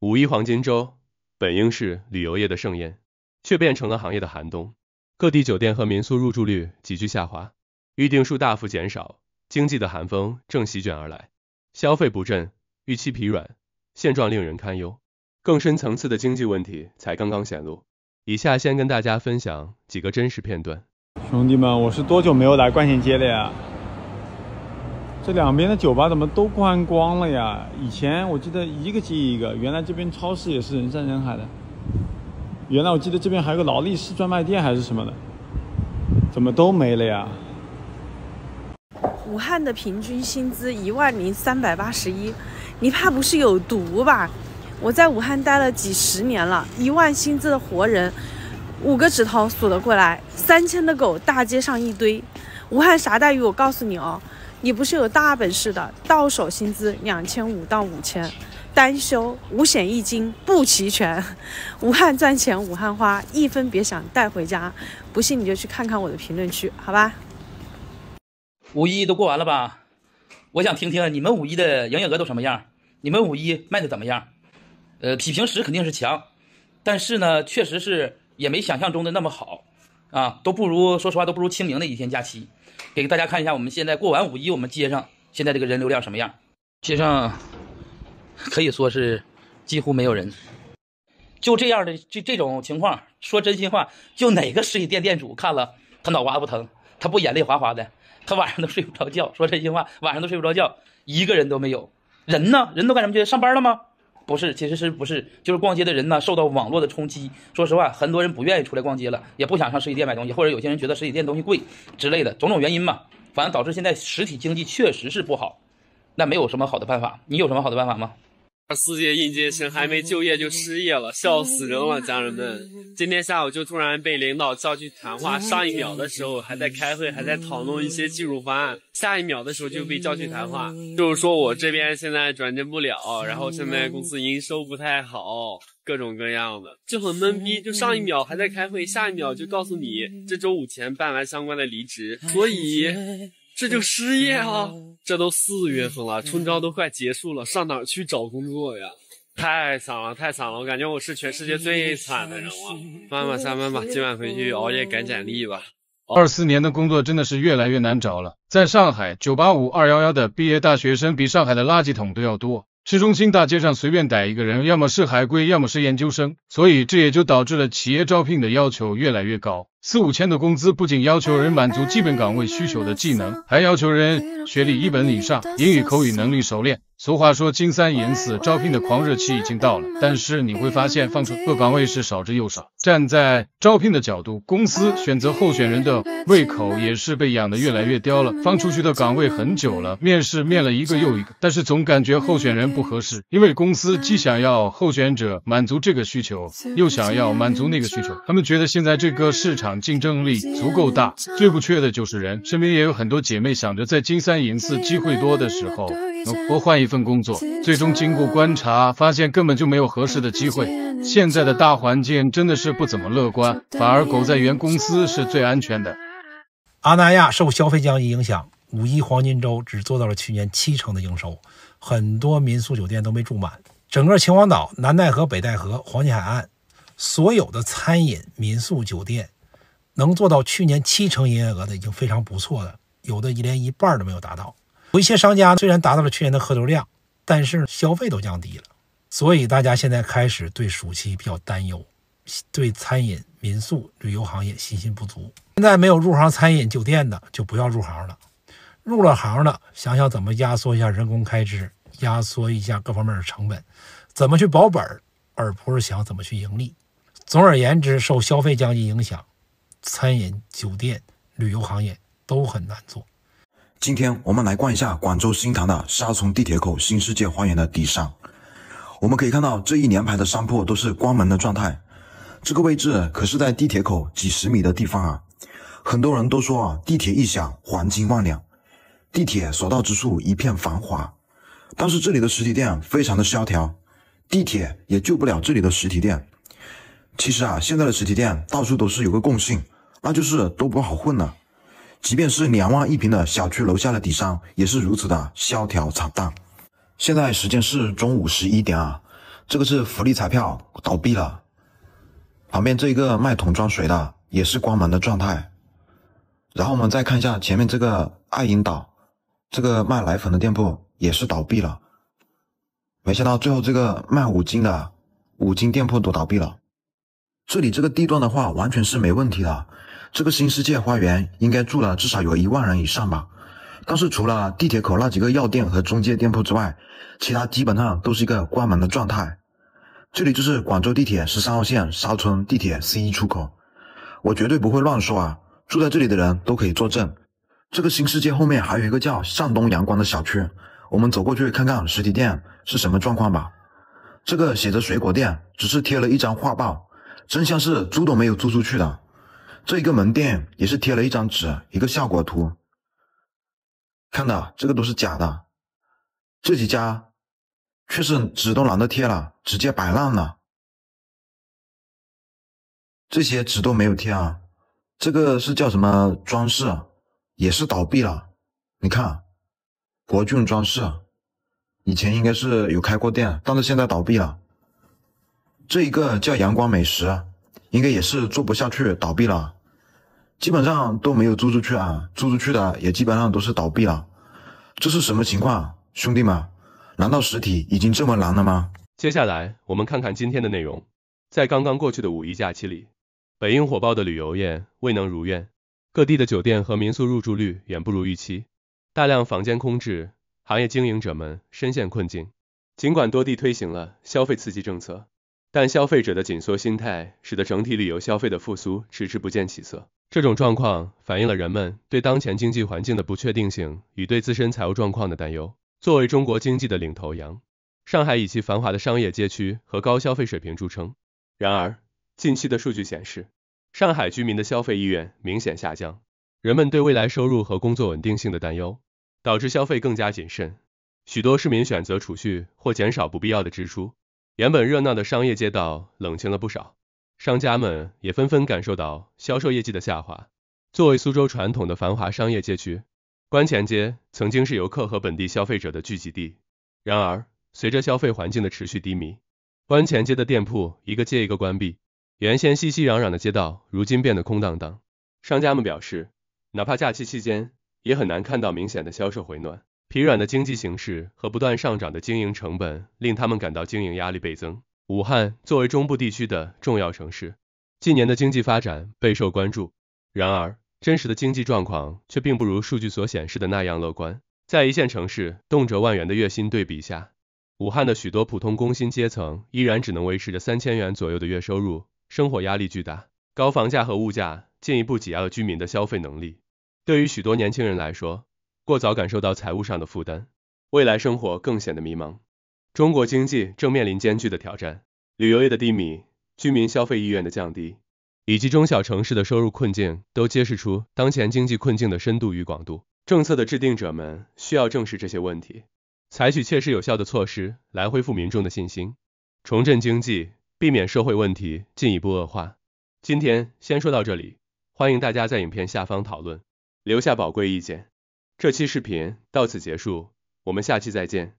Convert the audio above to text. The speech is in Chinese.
五一黄金周本应是旅游业的盛宴，却变成了行业的寒冬。各地酒店和民宿入住率急剧下滑，预订数大幅减少，经济的寒风正席卷而来。消费不振，预期疲软，现状令人堪忧。更深层次的经济问题才刚刚显露。以下先跟大家分享几个真实片段。兄弟们，我是多久没有来冠县街了呀？这两边的酒吧怎么都关光了呀？以前我记得一个接一个，原来这边超市也是人山人海的。原来我记得这边还有个劳力士专卖店还是什么的，怎么都没了呀？武汉的平均薪资一万零三百八十一，你怕不是有毒吧？我在武汉待了几十年了，一万薪资的活人五个指头数得过来，三千的狗大街上一堆。武汉啥待遇？我告诉你哦。你不是有大本事的，到手薪资两千五到五千，单休，五险一金不齐全。武汉赚钱，武汉花，一分别想带回家。不信你就去看看我的评论区，好吧？五一都过完了吧？我想听听你们五一的营业额都什么样？你们五一卖的怎么样？呃，比平时肯定是强，但是呢，确实是也没想象中的那么好。啊，都不如，说实话，都不如清明的一天假期。给大家看一下，我们现在过完五一，我们街上现在这个人流量什么样？街上可以说是几乎没有人。就这样的，这这种情况，说真心话，就哪个实体店店主看了，他脑瓜子不疼，他不眼泪哗哗的，他晚上都睡不着觉。说真心话，晚上都睡不着觉，一个人都没有，人呢？人都干什么去？上班了吗？不是，其实是不是就是逛街的人呢？受到网络的冲击，说实话，很多人不愿意出来逛街了，也不想上实体店买东西，或者有些人觉得实体店东西贵之类的种种原因嘛，反正导致现在实体经济确实是不好。那没有什么好的办法，你有什么好的办法吗？四届应届生还没就业就失业了，笑死人了，家人们！今天下午就突然被领导叫去谈话，上一秒的时候还在开会，还在讨论一些技术方案，下一秒的时候就被叫去谈话，就是说我这边现在转正不了，然后现在公司营收不太好，各种各样的，就很懵逼。就上一秒还在开会，下一秒就告诉你这周五前办完相关的离职，所以。这就失业啊！这都四月份了，春招都快结束了，上哪儿去找工作呀？太惨了，太惨了！我感觉我是全世界最惨的人了。慢慢下班吧，今晚回去熬夜改简历吧。二四年的工作真的是越来越难找了。在上海，九八五、二幺幺的毕业大学生比上海的垃圾桶都要多。市中心大街上随便逮一个人，要么是海归，要么是研究生。所以这也就导致了企业招聘的要求越来越高。四五千的工资，不仅要求人满足基本岗位需求的技能，还要求人学历一本以上，英语口语能力熟练。俗话说“金三银四”，招聘的狂热期已经到了，但是你会发现放出各岗位是少之又少。站在招聘的角度，公司选择候选人的胃口也是被养得越来越刁了。放出去的岗位很久了，面试面了一个又一个，但是总感觉候选人不合适。因为公司既想要候选者满足这个需求，又想要满足那个需求。他们觉得现在这个市场竞争力足够大，最不缺的就是人。身边也有很多姐妹想着在“金三银四”机会多的时候。我换一份工作，最终经过观察，发现根本就没有合适的机会。现在的大环境真的是不怎么乐观，反而狗在原公司是最安全的。阿那亚受消费降级影响，五一黄金周只做到了去年七成的营收，很多民宿酒店都没住满。整个秦皇岛南戴河北戴河黄金海岸，所有的餐饮民宿酒店能做到去年七成营业额的已经非常不错了，有的连一半都没有达到。有一些商家虽然达到了去年的客流量，但是消费都降低了，所以大家现在开始对暑期比较担忧，对餐饮、民宿、旅游行业信心不足。现在没有入行餐饮酒店的就不要入行了，入了行的想想怎么压缩一下人工开支，压缩一下各方面的成本，怎么去保本，而不是想怎么去盈利。总而言之，受消费降级影响，餐饮、酒店、旅游行业都很难做。今天我们来逛一下广州新塘的沙冲地铁口新世界花园的底商，我们可以看到这一连排的商铺都是关门的状态。这个位置可是在地铁口几十米的地方啊，很多人都说啊，地铁一响，黄金万两，地铁所到之处一片繁华，但是这里的实体店非常的萧条，地铁也救不了这里的实体店。其实啊，现在的实体店到处都是有个共性，那就是都不好混了。即便是两万一平的小区楼下的底商也是如此的萧条惨淡。现在时间是中午十一点啊，这个是福利彩票倒闭了，旁边这一个卖桶装水的也是关门的状态。然后我们再看一下前面这个爱婴岛，这个卖奶粉的店铺也是倒闭了。没想到最后这个卖五金的五金店铺都倒闭了。这里这个地段的话，完全是没问题的。这个新世界花园应该住了至少有一万人以上吧，但是除了地铁口那几个药店和中介店铺之外，其他基本上都是一个关门的状态。这里就是广州地铁十三号线沙村地铁 C 出口，我绝对不会乱说啊，住在这里的人都可以作证。这个新世界后面还有一个叫上东阳光的小区，我们走过去看看实体店是什么状况吧。这个写着水果店，只是贴了一张画报，真相是租都没有租出去的。这一个门店也是贴了一张纸，一个效果图，看的这个都是假的，这几家，却是纸都懒得贴了，直接摆烂了，这些纸都没有贴啊，这个是叫什么装饰，也是倒闭了，你看，国俊装饰，以前应该是有开过店，但是现在倒闭了，这一个叫阳光美食，应该也是做不下去，倒闭了。基本上都没有租出去啊，租出去的也基本上都是倒闭了，这是什么情况，兄弟们？难道实体已经这么难了吗？接下来我们看看今天的内容，在刚刚过去的五一假期里，本应火爆的旅游业未能如愿，各地的酒店和民宿入住率远不如预期，大量房间空置，行业经营者们深陷困境。尽管多地推行了消费刺激政策，但消费者的紧缩心态使得整体旅游消费的复苏迟迟不见起色。这种状况反映了人们对当前经济环境的不确定性与对自身财务状况的担忧。作为中国经济的领头羊，上海以其繁华的商业街区和高消费水平著称。然而，近期的数据显示，上海居民的消费意愿明显下降。人们对未来收入和工作稳定性的担忧，导致消费更加谨慎。许多市民选择储蓄或减少不必要的支出，原本热闹的商业街道冷清了不少。商家们也纷纷感受到销售业绩的下滑。作为苏州传统的繁华商业街区，观前街曾经是游客和本地消费者的聚集地。然而，随着消费环境的持续低迷，观前街的店铺一个接一个关闭，原先熙熙攘攘的街道如今变得空荡荡。商家们表示，哪怕假期期间，也很难看到明显的销售回暖。疲软的经济形势和不断上涨的经营成本，令他们感到经营压力倍增。武汉作为中部地区的重要城市，近年的经济发展备受关注。然而，真实的经济状况却并不如数据所显示的那样乐观。在一线城市动辄万元的月薪对比下，武汉的许多普通工薪阶层依然只能维持着三千元左右的月收入，生活压力巨大。高房价和物价进一步挤压了居民的消费能力。对于许多年轻人来说，过早感受到财务上的负担，未来生活更显得迷茫。中国经济正面临艰巨的挑战，旅游业的低迷、居民消费意愿的降低，以及中小城市的收入困境，都揭示出当前经济困境的深度与广度。政策的制定者们需要正视这些问题，采取切实有效的措施来恢复民众的信心，重振经济，避免社会问题进一步恶化。今天先说到这里，欢迎大家在影片下方讨论，留下宝贵意见。这期视频到此结束，我们下期再见。